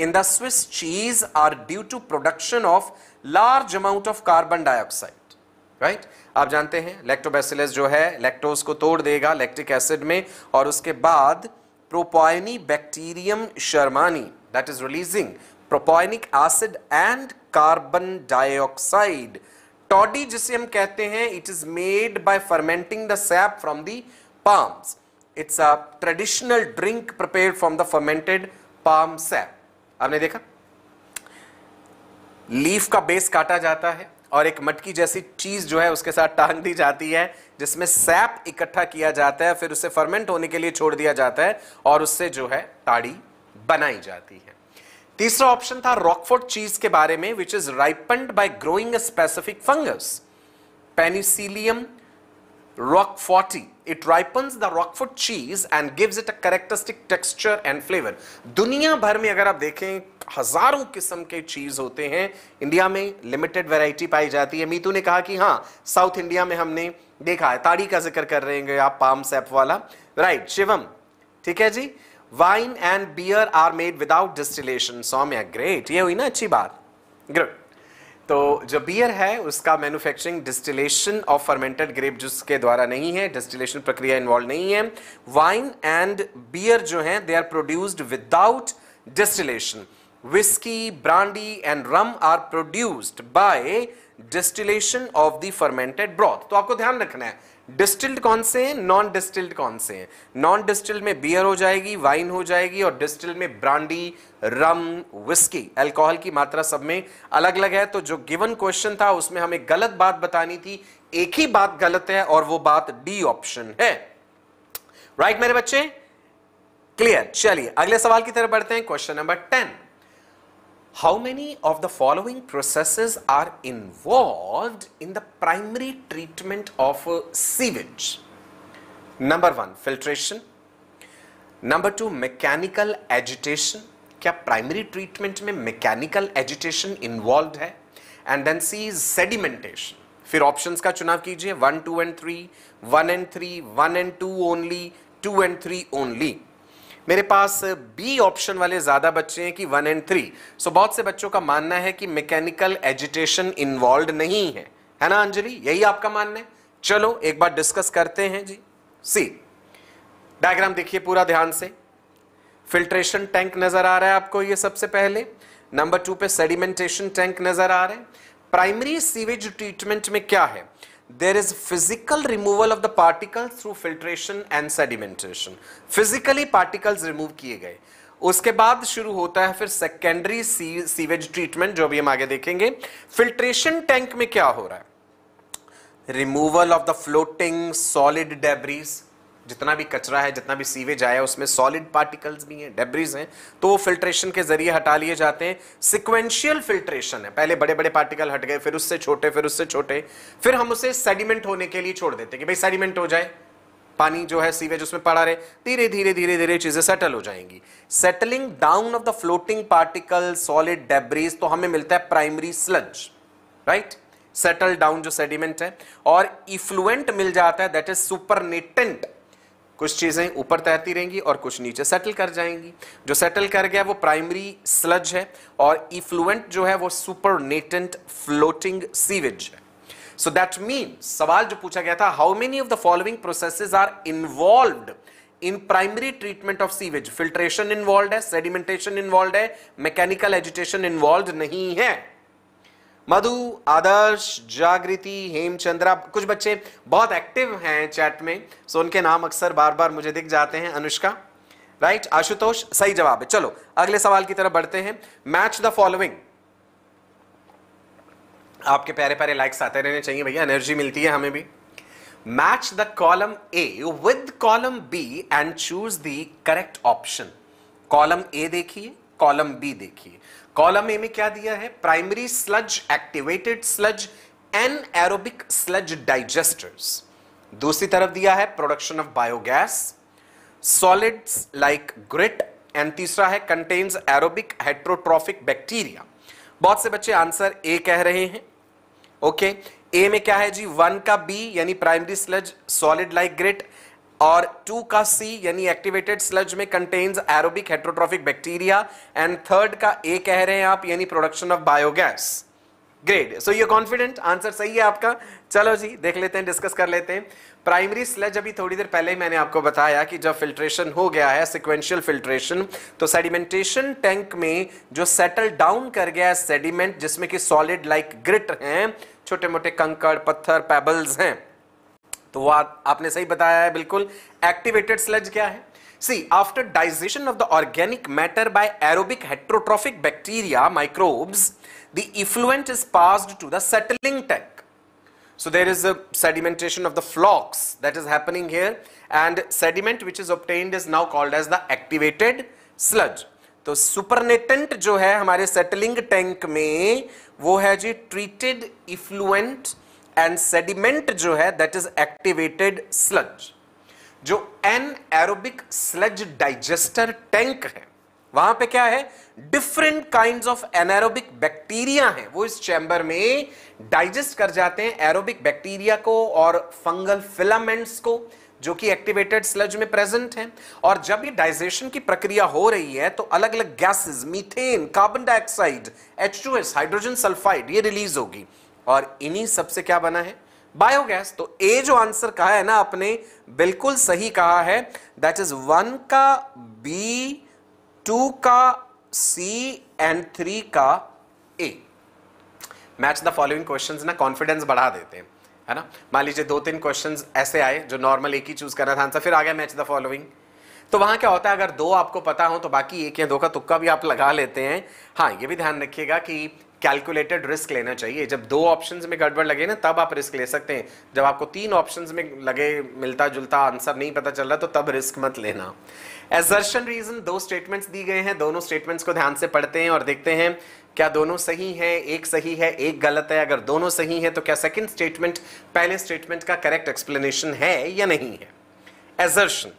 A: in the Swiss cheese are due to production of large amount of carbon dioxide right आप जानते हैं लैक्टोबैसिलस जो है लैक्टोज को तोड़ देगा लैक्टिक एसिड में और उसके बाद Propionibacterium shermanii that is releasing propionic acid and carbon dioxide toddy जिसे हम कहते हैं it is made by fermenting the sap from the palms it's a traditional drink prepare from the fermented palm sap आपने देखा leaf का base काटा जाता है और एक मटकी जैसी चीज़ जो है उसके साथ टांग दी जाती है जिसमें सैप इकट्ठा किया जाता है फिर उसे फर्मेंट होने के लिए छोड़ दिया जाता है और उससे जो है ताड़ी बनाई जाती है तीसरा ऑप्शन था रॉकफोर्ट चीज के बारे में which is ripened by growing specific fungus Penicillium roqueforti it ripens the rockford cheese and gives it a characteristic texture and flavor दुनिया भर में अगर आप देखें हजारों किस्म के चीज होते हैं इंडिया में लिमिटेड वैरायटी पाई जाती है मीतू ने कहा कि हाँ साउथ इंडिया में हमने देखा है ताड़ी का जिक्र कर रहे हैं आप पाम सैप वाला राइट शिवम ठीक है जी wine and beer are made without distillation Saumya great ये हुई ना अच्छी बात ग्रेट तो जो बियर है उसका manufacturing distillation of fermented grape juice के द्वारा नहीं है डिस्टिलेशन प्रक्रिया इन्वॉल्व नहीं है वाइन एंड बियर जो है they are produced without distillation whisky brandy and rum are produced by distillation of the fermented broth तो आपको ध्यान रखना है डिस्टिल्ड कौन से हैं नॉन डिस्टिल्ड कौन से हैं नॉन डिस्टिल्ड में बियर हो जाएगी वाइन हो जाएगी और डिस्टिल्ड में ब्रांडी रम विस्की अल्कोहल की मात्रा सब में अलग अलग है तो जो गिवन क्वेश्चन था उसमें हमें गलत बात बतानी थी एक ही बात गलत है और वो बात डी ऑप्शन है राइट right, मेरे बच्चे क्लियर चलिए अगले सवाल की तरफ बढ़ते हैं question number ten how many of the following processes are involved in the primary treatment of sewage? Number 1 filtration. Number 2 mechanical agitation. kya primary treatment mein mechanical agitation involved hai and then c is sedimentation फिर options का चुनाव कीजिए one two and three one and three one and two only two and three only मेरे पास B option वाले ज़्यादा बच्चे हैं कि वन एंड थ्री सो बहुत से बच्चों का मानना है कि मैकेनिकल एजिटेशन इन्वॉल्व नहीं है है ना अंजलि यही आपका मानना है चलो एक बार डिस्कस करते हैं जी सी डायग्राम देखिए पूरा ध्यान से फिल्ट्रेशन टैंक नजर आ रहा है आपको ये सबसे पहले नंबर टू पे सेडिमेंटेशन टैंक नजर आ रहे हैं प्राइमरी सीवेज ट्रीटमेंट में क्या है there is physical removal of the particles through filtration and sedimentation. Physically particles remove किए गए उसके बाद शुरू होता है फिर सेकेंडरी सीवेज ट्रीटमेंट जो भी हम आगे देखेंगे फिल्ट्रेशन टैंक में क्या हो रहा है removal of the floating solid debris जितना भी कचरा है जितना भी सीवेज आया उसमें सॉलिड पार्टिकल्स भी हैं डेब्रीज हैं तो वो फिल्ट्रेशन के जरिए हटा लिए जाते हैं सिक्वेंशियल फिल्ट्रेशन है पहले बड़े बड़े पार्टिकल हट गए फिर उससे छोटे फिर उससे छोटे फिर हम उसे सेडिमेंट होने के लिए छोड़ देते कि भाई सेडिमेंट हो जाए पानी जो है सीवेज उसमें पड़ा रहे धीरे धीरे धीरे धीरे चीजें सेटल हो जाएंगी settling down of the floating particle solid debris तो हमें मिलता है primary sludge right settle down जो सेडिमेंट है और इफ्लुएंट मिल जाता है दैट इज सुपरनेटेंट कुछ चीज़ें ऊपर तैरती रहेंगी और कुछ नीचे सेटल कर जाएंगी जो सेटल कर गया वो प्राइमरी स्लज है और इफ्लुएंट जो है वो सुपरनेटेंट फ्लोटिंग सीवेज है सो दैट मीन सवाल जो पूछा गया था how many of the following processes are involve in primary treatment of sewage filtration involve है सेडिमेंटेशन इन्वॉल्व है मैकेनिकल एजुटेशन इन्वॉल्व नहीं है मधु आदर्श जागृति हेमचंद्रा कुछ बच्चे बहुत एक्टिव हैं चैट में सो उनके नाम अक्सर बार बार मुझे दिख जाते हैं अनुष्का राइट आशुतोष सही जवाब है चलो अगले सवाल की तरफ बढ़ते हैं मैच द फॉलोइंग आपके प्यारे प्यारे लाइक्स आते रहने चाहिए भैया एनर्जी मिलती है हमें भी match the column A with column B and choose the correct option column A देखिए कॉलम बी देखिए कॉलम ए में क्या दिया है primary sludge activated sludge anaerobic sludge digesters दूसरी तरफ दिया है production of biogas solids like grit and तीसरा है कंटेन्स एरोबिक हेट्रोट्रॉफिक बैक्टीरिया बहुत से बच्चे आंसर ए कह रहे हैं ओके okay. ए में क्या है जी वन का बी यानी primary sludge solid like grit और टू का सी यानी एक्टिवेटेड स्लज में contains aerobic heterotrophic bacteria and third का ए कह रहे हैं आप यानी production of biogas great so you confident answer सही है आपका चलो जी देख लेते हैं डिस्कस कर लेते हैं प्राइमरी स्लज अभी थोड़ी देर पहले ही मैंने आपको बताया कि जब फिल्ट्रेशन हो गया है सिक्वेंशियल फिल्ट्रेशन तो सेडिमेंटेशन टैंक में जो सेटल डाउन कर गया है सेडिमेंट जिसमें कि सॉलिड लाइक ग्रिट हैं छोटे मोटे कंकड़ पत्थर पेबल्स हैं तो वो आपने सही बताया है बिल्कुल एक्टिवेटेड स्लज क्या है C after digestion of the organic matter by aerobic heterotrophic bacteria microbes the effluent is passed to the settling tank. So there is a sedimentation of the flocks that is happening here and sediment which is obtained is now called as the activated sludge. so, supernatant jo hai hamare settling tank mein wo hai ji treated effluent and sediment जो है that is activated sludge जो anaerobic sludge digester tank है वहां पे क्या है different kind of anaerobic bacteria हैं वो इस चैम्बर में डाइजेस्ट कर जाते हैं एरोबिक बैक्टीरिया को और फंगल फिलामेंट्स को जो कि एक्टिवेटेड स्लज में प्रेजेंट हैं और जब ये डाइजेशन की प्रक्रिया हो रही है तो अलग अलग gases methane carbon dioxide H hydrogen sulphide ये रिलीज होगी और इन्हीं सब से क्या बना है बायोगैस तो ए जो आंसर कहा है ना आपने बिल्कुल सही कहा है दैट इज वन का बी टू का सी एंड थ्री का A match the following questions ना कॉन्फिडेंस बढ़ा देते हैं है ना मान लीजिए दो तीन क्वेश्चंस ऐसे आए जो नॉर्मल एक ही चूज करना था आंसर फिर आ गया मैच द फॉलोइंग तो वहां क्या होता है अगर दो आपको पता हो तो बाकी एक या दो का तुक्का भी आप लगा लेते हैं हाँ ये भी ध्यान रखिएगा कि कैलकुलेटेड रिस्क लेना चाहिए जब दो ऑप्शंस में गड़बड़ लगे ना तब आप रिस्क ले सकते हैं जब आपको तीन ऑप्शंस में लगे मिलता जुलता आंसर नहीं पता चल रहा तो तब रिस्क मत लेना एजर्शन रीजन दो स्टेटमेंट्स दी गए हैं दोनों स्टेटमेंट्स को ध्यान से पढ़ते हैं और देखते हैं क्या दोनों सही है एक सही है एक गलत है अगर दोनों सही है तो क्या सेकेंड स्टेटमेंट पहले स्टेटमेंट का करेक्ट एक्सप्लेनेशन है या नहीं है assertion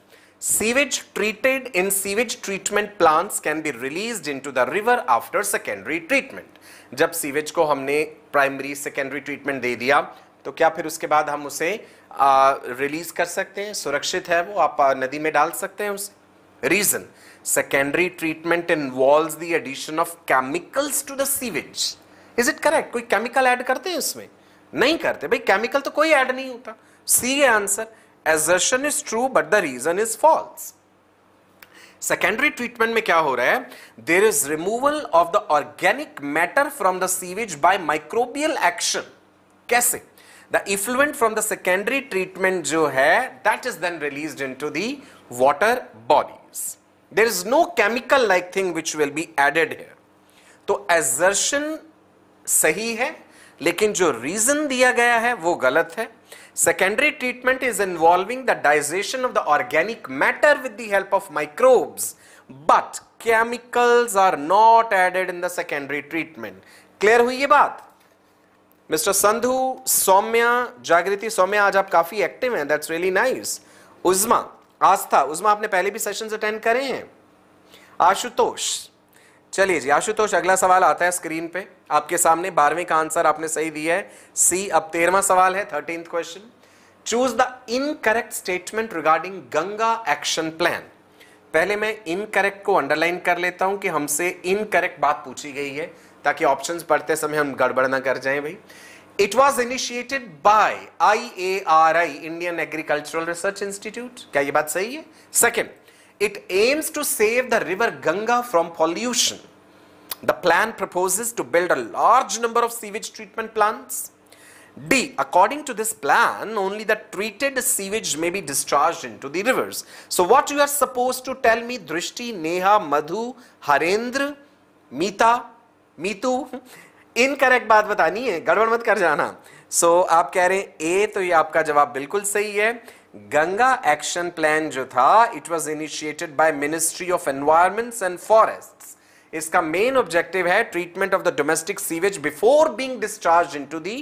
A: treated in sewage treatment plants can be release into the river after secondary treatment जब सीवेज को हमने प्राइमरी सेकेंडरी ट्रीटमेंट दे दिया तो क्या फिर उसके बाद हम उसे रिलीज कर सकते हैं सुरक्षित है वो आप नदी में डाल सकते हैं उसे reason secondary treatment involve the addition of chemicals to the sewage is it correct कोई केमिकल ऐड करते हैं उसमें नहीं करते भाई केमिकल तो कोई ऐड नहीं होता C answer assertion is true but the reason is false secondary treatment में क्या हो रहा है there is removal of the organic matter from the sewage by microbial action कैसे the effluent from the secondary treatment जो है that is then release into the water bodies there is no chemical like thing which will be added तो assertion सही है लेकिन जो reason दिया गया है वो गलत है Secondary treatment is involving the digestion of the organic matter with the help of microbes. But chemicals are not added in the secondary treatment. clear hui ye baat mr sandhu Saumya jagriti Saumya aaj aap kafi active hain that's really nice uzma aastha uzma aapne pehle bhi sessions attend kare hain ashutosh चलिए जी आशुतोष अगला सवाल आता है screen पे आपके सामने बारहवीं का आंसर आपने सही दिया है सी अब तेरवा सवाल है thirteen question choose the incorrect statement regarding Ganga action plan पहले मैं इनकरेक्ट को अंडरलाइन कर लेता हूं कि हमसे इनकरेक्ट बात पूछी गई है ताकि ऑप्शंस पढ़ते समय हम गड़बड़ ना कर जाएं भाई it was initiated by I Indian Agricultural Research Institute क्या ये बात सही है second It aims to save the river Ganga from pollution. The plan proposes to build a large number of sewage treatment plants. D. According to this plan, only the treated sewage may be discharged into the rivers. So what you are supposed to tell me, Drishti, Neha, Madhu, Harendra, Meeta, Meetu, Incorrect. बात बतानी है गड़बड़ मत कर जाना so, आप कह रहे हैं ए तो ये आपका जवाब बिल्कुल सही है गंगा एक्शन प्लान जो था it was initiated by ministry of environments and forest इसका मेन ऑब्जेक्टिव है treatment of the domestic sewage before being discharge to the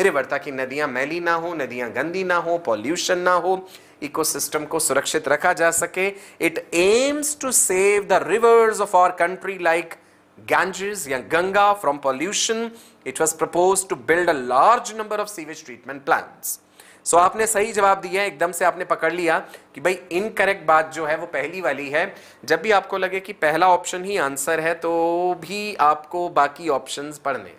A: river ताकि नदियां मैली ना हो नदियां गंदी ना हो पॉल्यूशन ना हो इकोसिस्टम को सुरक्षित रखा जा सके it aims to save the rivers of our country like Ganges या Ganga from pollution it was propose to build a large number of sewage treatment plants so so, आपने सही जवाब दिया एकदम से आपने पकड़ लिया कि भाई इनकरेक्ट बात जो है वो पहली वाली है जब भी आपको लगे कि पहला ऑप्शन ही आंसर है तो भी आपको बाकी ऑप्शंस पढ़ने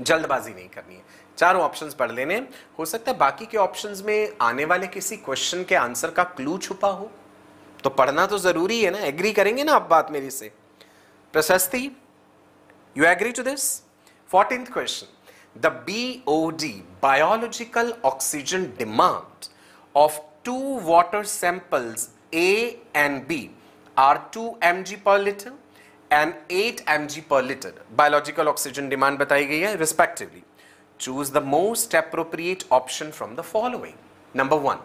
A: जल्दबाजी नहीं करनी है चारों ऑप्शंस पढ़ लेने हो सकता है बाकी के ऑप्शंस में आने वाले किसी क्वेश्चन के आंसर का क्लू छुपा हो तो पढ़ना तो ज़रूरी है ना एग्री करेंगे ना आप बात मेरी से Prashasti you agree to this fourteenth question the BOD, biological oxygen demand of two water samples A and B are 2 mg per liter and 8 mg per liter. Biological oxygen demand batai gaya है respectively. Choose the most appropriate option from the following. Number one,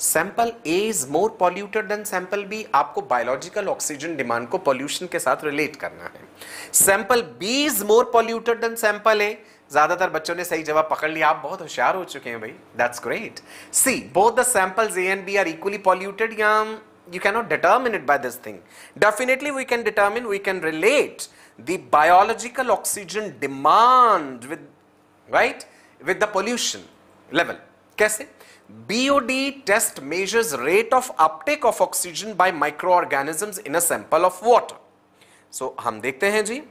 A: sample A is more polluted than sample B आपको biological oxygen demand को pollution के साथ relate करना है sample B is more polluted than sample A ज्यादातर बच्चों ने सही जवाब पकड़ लिया आप बहुत होशियार हो चुके हैं भाई that's great C both the samples A and B are equally polluted या you can not determine it by this thing definitely we can determine we can relate the biological oxygen demand with right with the pollution level कैसे BOD test measures rate of uptake of oxygen by micro organisms in a sample of water so हम देखते हैं जी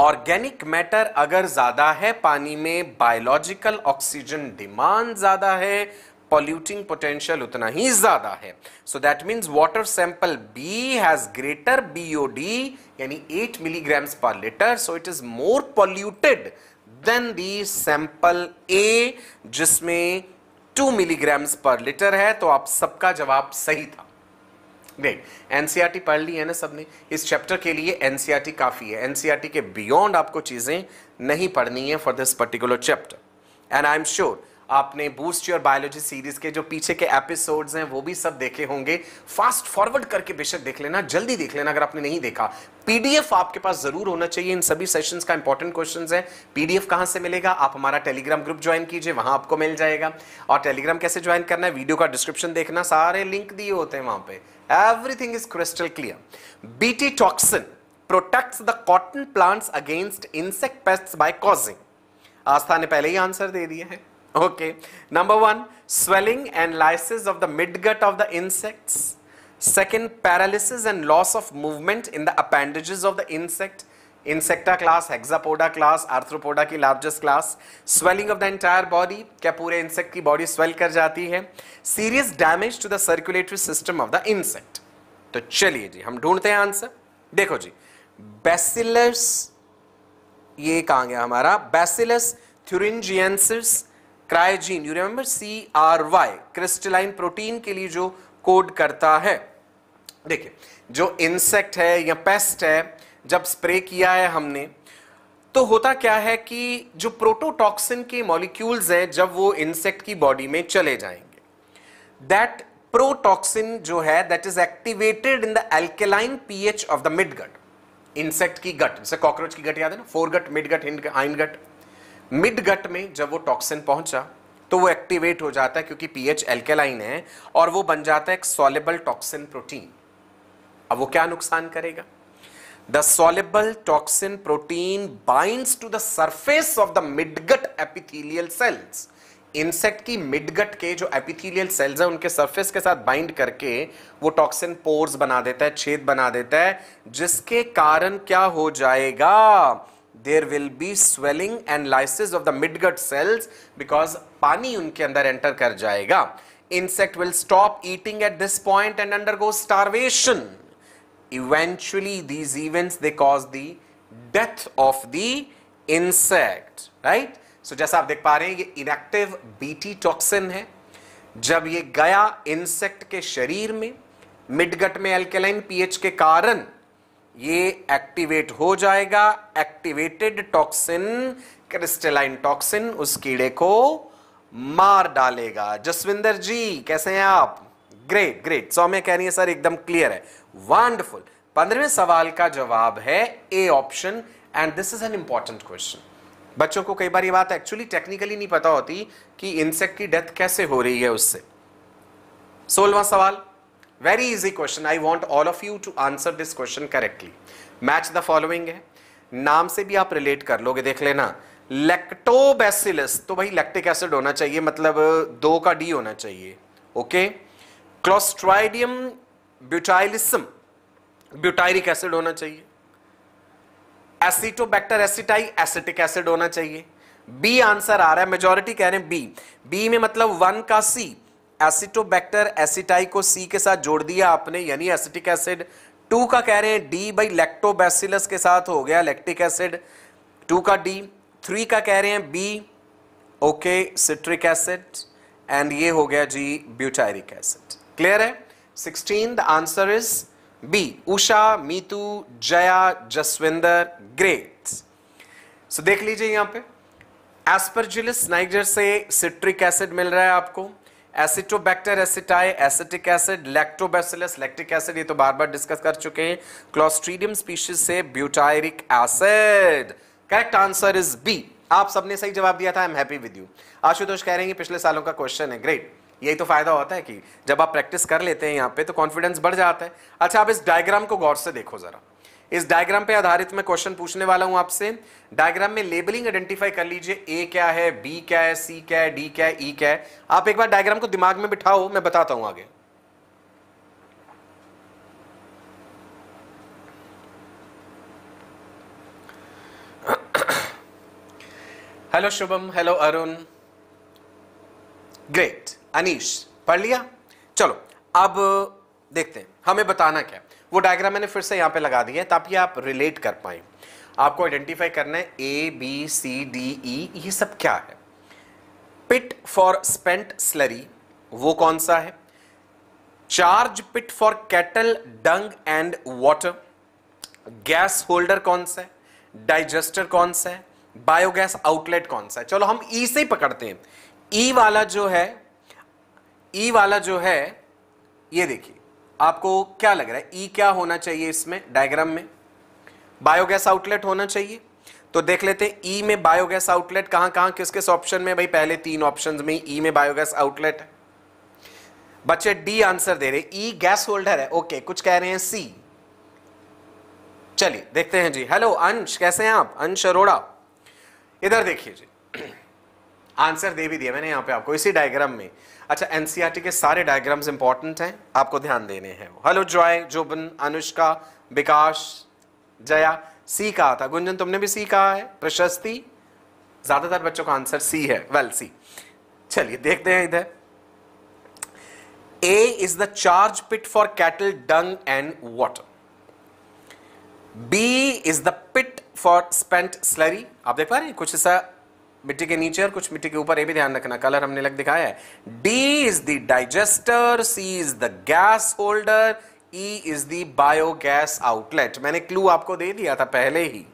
A: organic matter अगर ज्यादा है पानी में biological oxygen demand ज्यादा है पॉल्यूटिंग पोटेंशियल उतना ही ज्यादा है so that means water sample B has greater B O D यानी eight milligrams per litre so it is more polluted than the sample A जिसमें टू मिलीग्राम्स पर लीटर है तो आप सबका जवाब सही था ग्रेट एनसीईआरटी e पढ़ ली है ना सबने इस चैप्टर के लिए एनसीईआरटी e काफ़ी है एनसीईआरटी e के बियॉन्ड आपको चीज़ें नहीं पढ़नी है for this particular chapter and I am sure आपने बूस्ट योर बायोलॉजी सीरीज के जो पीछे के एपिसोड्स हैं वो भी सब देखे होंगे फास्ट फॉरवर्ड करके बेशक देख लेना जल्दी देख लेना अगर आपने नहीं देखा पीडीएफ आपके पास जरूर होना चाहिए इन सभी सेशंस का इंपॉर्टेंट क्वेश्चन है पीडीएफ कहां से मिलेगा आप हमारा टेलीग्राम ग्रुप ज्वाइन कीजिए वहां आपको मिल जाएगा और टेलीग्राम कैसे ज्वाइन करना है वीडियो का डिस्क्रिप्शन देखना सारे लिंक दिए होते हैं वहां पर everything is crystal clear. Bt toxin protects the cotton plants against insect pests by causing. Aastha ne pehle hi answer diya hai. Okay. Number one, swelling and lysis of the midgut of the insects. Second, paralysis and loss of movement in the appendages of the insect. Insecta class Hexapoda class Arthropoda की largest class swelling of the entire body क्या पूरे insect की body swell कर जाती है serious damage to the circulatory system of the insect तो चलिए जी हम ढूंढते हैं आंसर देखो जी बेसिलस ये कहा गया हमारा Bacillus thuringiensis cry gene you remember C R Y crystalline protein के लिए जो कोड करता है देखिए जो इंसेक्ट है या पेस्ट है जब स्प्रे किया है हमने तो होता क्या है कि जो प्रोटोटॉक्सिन के मॉलिक्यूल्स हैं जब वो इंसेक्ट की बॉडी में चले जाएंगे दैट प्रोटॉक्सिन जो है that is activated in the alkaline pH of the mid gut insect की गट जैसे कॉकरोच की गट याद है ना fore gut mid gut hind आइन गट मिड गट में जब वो टॉक्सिन पहुंचा तो वो एक्टिवेट हो जाता है क्योंकि पीएच एल्केलाइन है और वो बन जाता है एक सॉलेबल टॉक्सिन प्रोटीन अब वो क्या नुकसान करेगा the soluble toxin protein binds to the surface of the midgut epithelial cells insect की मिडगट के जो एपिथेलियल सेल्स है उनके सरफेस के साथ बाइंड करके वो टॉक्सिन पोर्स बना देता है छेद बना देता है जिसके कारण क्या हो जाएगा there will be swelling and lysis of the midgut cells because पानी उनके अंदर एंटर कर जाएगा insect will stop eating at this point and undergo starvation eventually these events they cause the death of the insect right so जैसा आप देख पा रहे हैं ये इनएक्टिव बीटी टॉक्सिन है जब ये गया इंसेक्ट के शरीर में मिडगट में एल्केलाइन पीएच के कारण ये एक्टिवेट हो जाएगा एक्टिवेटेड टॉक्सिन क्रिस्टलाइन टॉक्सिन उस कीड़े को मार डालेगा जसविंदर जी कैसे हैं आप ग्रेट ग्रेट सौम्य कह रही है सर एकदम क्लियर है वंडरफुल पंद्रहवें सवाल का जवाब है A option and this is an important question बच्चों को कई बार ये बात एक्चुअली टेक्निकली नहीं पता होती कि इंसेक्ट की डेथ कैसे हो रही है उससे सोलवा सवाल very easy question I want all of you to answer this question correctly match the following है नाम से भी आप रिलेट कर लोगे देख लेना लेक्टोबेसिलस तो भाई लैक्टिक एसिड होना चाहिए मतलब दो का डी होना चाहिए okay okay? Clostridium butylicum butyric acid होना चाहिए एसिटोबैक्टर एसिटाई एसिटिक एसिड होना चाहिए बी आंसर आ रहा है मेजोरिटी कह रहे हैं बी बी में मतलब वन का सी एसिटोबैक्टर एसिटाई को सी के साथ जोड़ दिया आपने यानी एसिटिक एसिड टू का कह रहे हैं डी बाई लेक्टोबैसिलस के साथ हो गया लैक्टिक एसिड टू का डी थ्री का कह रहे हैं B okay citric acid and ये हो गया जी ब्यूटायरिक एसिड क्लियर है sixteen the answer is B Usha Meetu Jaya Jasvinder great so देख लीजिए यहां पे एस्परजुलस नाइजर से सिट्रिक एसिड मिल रहा है आपको Acetobacter aceti acetic acid Lactobacillus lactic acid ये तो बार बार डिस्कस कर चुके हैं क्लोस्ट्रीडियम स्पीशीज से butyric acid correct answer is B आप सबने सही जवाब दिया था I am happy with you Ashutosh कह रहे हैं पिछले सालों का क्वेश्चन है ग्रेट यही तो फायदा होता है कि जब आप प्रैक्टिस कर लेते हैं यहाँ पे तो कॉन्फिडेंस बढ़ जाता है अच्छा आप इस डायग्राम को गौर से देखो जरा इस डायग्राम पे आधारित मैं क्वेश्चन पूछने वाला हूं आपसे डायग्राम में लेबलिंग आइडेंटिफाई कर लीजिए ए क्या है बी क्या है सी क्या है डी क्या है ई e क्या है आप एक बार डायग्राम को दिमाग में बिठाओ मैं बताता हूं आगे hello Shubham hello Arun great Anish पढ़ लिया चलो अब देखते हैं हमें बताना क्या वो डायग्राम मैंने फिर से यहाँ पे लगा दिया है ताकि आप रिलेट कर पाए आपको आइडेंटिफाई करना है A B C D E ये सब क्या है पिट फॉर स्पेंट स्लरी वो कौन सा है charge pit for cattle dung and water gas holder कौन सा है डाइजेस्टर कौन सा है बायोगैस आउटलेट कौन सा है चलो हम ई e से ही पकड़ते हैं ई e वाला जो है ई e वाला जो है ये देखिए आपको क्या लग रहा है ई e क्या होना चाहिए इसमें डायग्राम में बायोगैस आउटलेट होना चाहिए तो देख लेते हैं ई e में बायोगैस आउटलेट कहां कहां किस किस ऑप्शन में भाई पहले तीन ऑप्शन में ई में बायोगैस आउटलेट है बच्चे डी आंसर दे रहे ई गैस होल्डर है ओके कुछ कह रहे हैं सी चलिए देखते हैं जी हेलो अंश कैसे हैं आप अंश अरोड़ा इधर देखिए जी आंसर दे भी दिया मैंने यहां पे आपको इसी डायग्राम में अच्छा एनसीईआरटी e के सारे डायग्राम्स इंपॉर्टेंट हैं आपको ध्यान देने हैं हेलो जॉय जोबन अनुष्का विकास जया सी कहा था गुंजन तुमने भी सी कहा है प्रशस्ति ज्यादातर बच्चों का आंसर सी है वेल well, सी चलिए देखते हैं इधर A is the charge pit for cattle dung and water B is the pit for spent slurry आप देख पा रहे हैं कुछ ऐसा मिट्टी के नीचे और कुछ मिट्टी के ऊपर ये भी ध्यान रखना कलर हमने लग दिखाया है D is the digester C is the gas holder E is the biogas outlet मैंने क्लू आपको दे दिया था पहले ही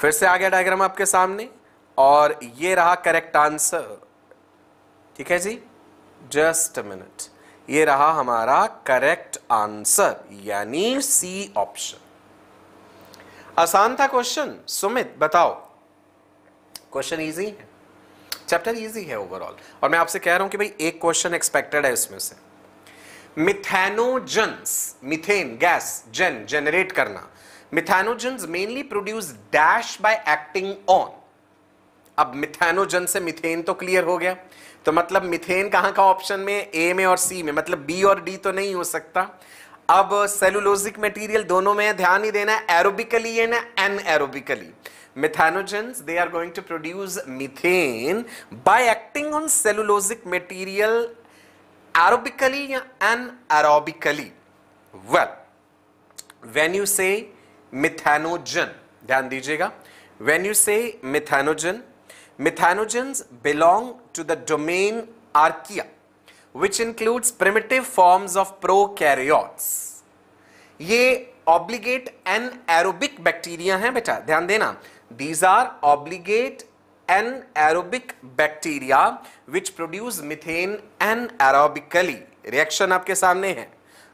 A: फिर से आ गया डायग्राम आपके सामने और ये रहा करेक्ट आंसर ठीक है जी जस्ट मिनट ये रहा हमारा करेक्ट आंसर यानी सी ऑप्शन आसान था क्वेश्चन सुमित बताओ क्वेश्चन ईजी है चैप्टर ईजी है ओवरऑल और मैं आपसे कह रहा हूं कि भाई एक क्वेश्चन एक्सपेक्टेड है इसमें से मिथेनोजन्स मिथेन गैस जन जनरेट करना methanogens mainly produce dash by acting on अब मिथेनोजन से मिथेन तो क्लियर हो गया तो मतलब मिथेन कहां का ऑप्शन में ए में और सी में मतलब बी और डी तो नहीं हो सकता अब सेलुलोजिक मटेरियल दोनों में ध्यान ही देना aerobically and anaerobically methanogens they are going to produce methane by acting on cellulosic material aerobically and aerobically well when you say methanogen dhyan dijiyega when you say methanogen methanogens belong to the domain archaea which includes primitive forms of prokaryotes ye obligate anaerobic bacteria hain beta dhyan dena These are obligate anaerobic bacteria which produce methane anaerobically. Reaction आपके सामने है.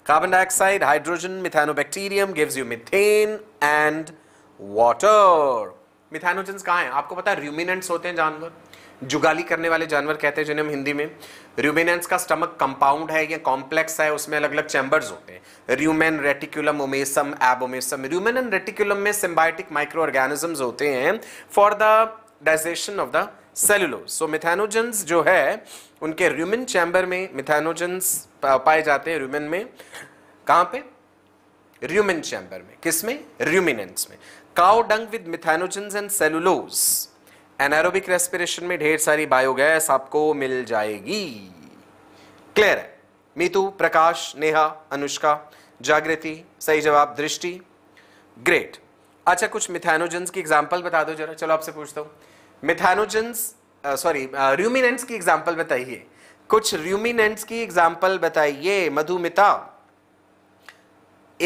A: Carbon dioxide, hydrogen, methanobacterium gives you methane and water. Methanogens कहाँ हैं? आपको पता है ruminants होते हैं जानवर जुगाली करने वाले जानवर कहते हैं जिन्हें हम हिंदी में र्यूमेनेंस का स्टमक कंपाउंड है या कॉम्प्लेक्स है उसमें अलग अलग चैम्बर्स होते हैं rumen reticulum omasum abomasum rumen and reticulum में सिम्बायोटिक माइक्रो ऑर्गेनिज्म होते हैं for the digestion of the cellulose so methanogens जो है उनके र्यूमिन चैम्बर में मिथेनोजेंस पाए जाते हैं र्यूमिन में कहाँ पे र्यूमिन चैम्बर में किसमें र्यूमिनेंस में cow dung with methanogens and cellulose anaerobic respiration में ढेर सारी बायोगैस आपको मिल जाएगी क्लियर है मीतू प्रकाश नेहा अनुष्का जागृति सही जवाब दृष्टि ग्रेट अच्छा कुछ मिथानोजेंस की एग्जाम्पल बता दो जरा चलो आपसे पूछता हूँ मिथानोजेंस सॉरी र्यूमिनेंट्स की एग्जाम्पल बताइए कुछ र्यूमिनेंट्स की एग्जाम्पल बताइए मधुमिता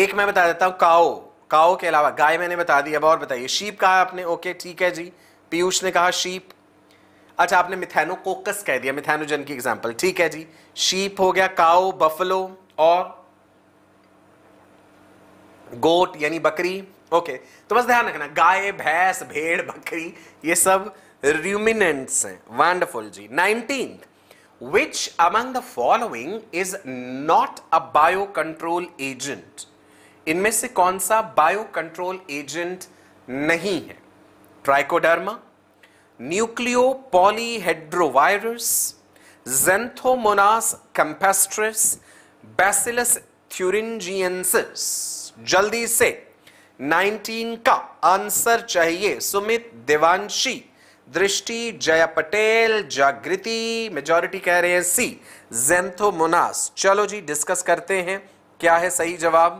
A: एक मैं बता देता हूँ काओ काओ के अलावा गाय मैंने बता दी अब और बताइए शीप कहा आपने ओके ठीक है जी पीयूष ने कहा शीप अच्छा आपने मिथेनोकोकस कह दिया मिथेनोजन की एग्जाम्पल ठीक है जी शीप हो गया काओ बफलो और गोट यानी बकरी ओके तो बस ध्यान रखना गाय भैंस भेड़ बकरी ये सब र्यूमिनेंट्स हैं वंडरफुल जी nineteen which among the following is not a bio control agent इनमें से कौन सा बायो कंट्रोल एजेंट नहीं है Trichoderma nucleopolyhedrovirus Xanthomonas campestris Bacillus thuringiensis जल्दी से 19 का आंसर चाहिए सुमित देवांशी दृष्टि जया पटेल जागृति मेजॉरिटी कह रहे हैं सी जेंथोमोनास चलो जी डिस्कस करते हैं क्या है सही जवाब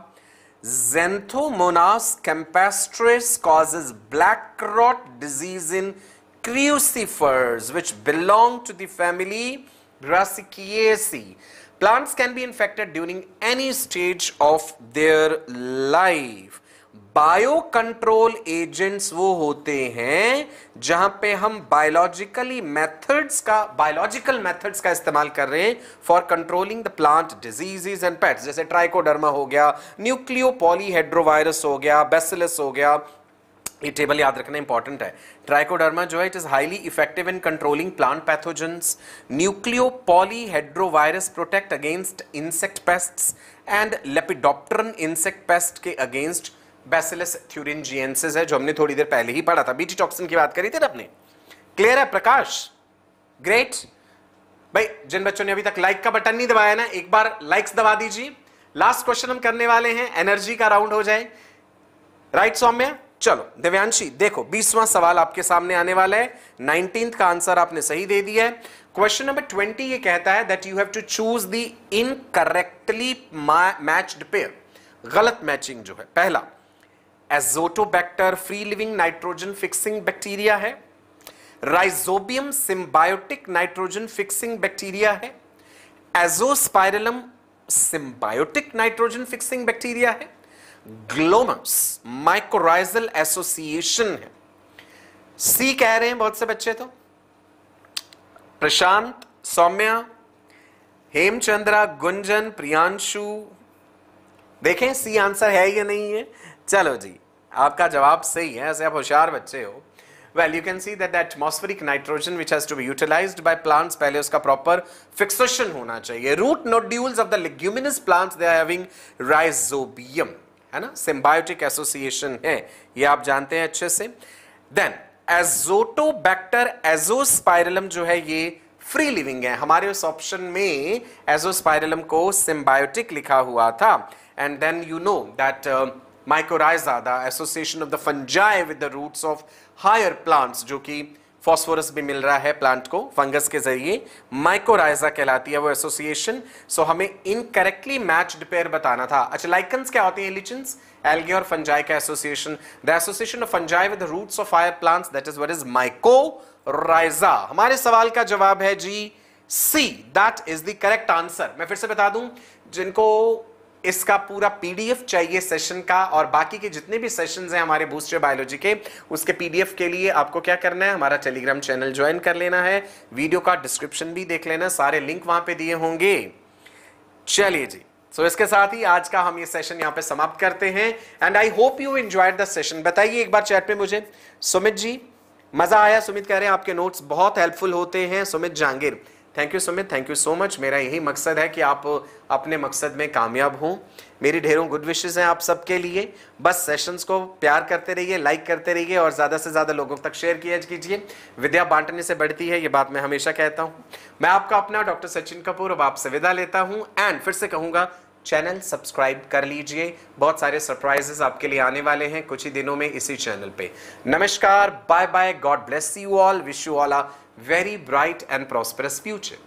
A: Xanthomonas campestris causes black rot disease in crucifers which belong to the family Brassicaceae. Plants can be infected during any stage of their life. Bio control agents वो होते हैं जहां पे हम बायोलॉजिकली मेथड्स का बायोलॉजिकल मेथड्स का इस्तेमाल कर रहे हैं for controlling the plant diseases and pests जैसे ट्राइकोडर्मा हो गया न्यूक्लियोपोलीहेड्रोवायरस हो गया बेसिलस हो गया ये टेबल याद रखना इंपॉर्टेंट है ट्राइकोडर्मा जो है it is highly effective in controlling plant pathogens nucleopolyhedrovirus protect against insect pests and lepidopteran insect pest के अगेंस्ट बेसिलस थ्यूरिनजियंसिस है जो हमने थोड़ी देर पहले ही पढ़ा था बीटी टॉक्सिन की बात करी थी ना अपने क्लियर है प्रकाश ग्रेट भाई जिन बच्चों ने अभी तक लाइक का बटन नहीं दबाया ना एक बार लाइक्स दबा दीजिए लास्ट क्वेश्चन हम करने वाले हैं एनर्जी का राउंड हो जाए राइट सौम्या चलो दिव्यांशी देखो बीसवां सवाल आपके सामने आने वाला है नाइनटीन का आंसर आपने सही दे दिया है क्वेश्चन नंबर ट्वेंटी ये कहता है that you have to choose the incorrectly matched pair गलत मैचिंग जो है पहला Azotobacter free living nitrogen fixing bacteria है Rhizobium symbiotic nitrogen fixing bacteria है Azospirillum symbiotic nitrogen fixing bacteria है ग्लोमस माइक्रोराइजल एसोसिएशन है सी कह रहे हैं बहुत से बच्चे तो प्रशांत सौम्या हेमचंद्रा गुंजन प्रियांशु देखें सी आंसर है या नहीं है चलो जी आपका जवाब सही है ऐसे आप होशियार बच्चे हो well you can see that atmospheric nitrogen which has to be utilise by plants पहले उसका प्रॉपर फिक्सेशन होना चाहिए root nodules of the leguminous plants they are having Rhizobium है ना सिम्बायोटिक एसोसिएशन है ये आप जानते हैं अच्छे से देन एजोटोबैक्टर एजोस्पायरलम जो है ये फ्री लिविंग है हमारे उस ऑप्शन में एजोस्पायरलम को सिम्बायोटिक लिखा हुआ था and then you know that mycorrhiza the association of the fungi with the roots of higher plants जो कि फॉस्फोरस भी मिल रहा है प्लांट को फंगस के जरिए माइकोराइजा कहलाती है वो एसोसिएशन सो हमें इनकरेक्टली मैच्ड पेयर बताना था अच्छा लाइकन्स क्या होते हैं एलिचन्स एल्गे और फंजाई का association the association of fungi with roots of higher plants that is what is mycorrhiza हमारे सवाल का जवाब है जी C that is the correct answer मैं फिर से बता दूं जिनको इसका पूरा पीडीएफ चाहिए सेशन का और बाकी के जितने भी सेशन हैं हमारे बूस्टर बायोलॉजी के उसके पीडीएफ के लिए आपको क्या करना है हमारा टेलीग्राम चैनल ज्वाइन कर लेना है वीडियो का डिस्क्रिप्शन भी देख लेना सारे लिंक वहां पे दिए होंगे चलिए जी सो so, इसके साथ ही आज का हम ये सेशन यहाँ पे समाप्त करते हैं and I hope you enjoyed the session बताइए एक बार चैट पे मुझे सुमित जी मजा आया सुमित कह रहे हैं आपके नोट्स बहुत हेल्पफुल होते हैं Sumit Jahangir thank you Sumit thank you so much मेरा यही मकसद है कि आप अपने मकसद में कामयाब हों मेरी ढेरों गुड विशेज़ हैं आप सबके लिए बस सेशंस को प्यार करते रहिए लाइक करते रहिए और ज़्यादा से ज़्यादा लोगों तक शेयर किया कीजिए विद्या बांटने से बढ़ती है ये बात मैं हमेशा कहता हूँ मैं आपका अपना डॉक्टर सचिन कपूर अब आपसे विदा लेता हूँ एंड फिर से कहूँगा चैनल सब्सक्राइब कर लीजिए बहुत सारे सरप्राइजेस आपके लिए आने वाले हैं कुछ ही दिनों में इसी चैनल पे नमस्कार bye bye God bless you all wish you all a very bright and prosperous future.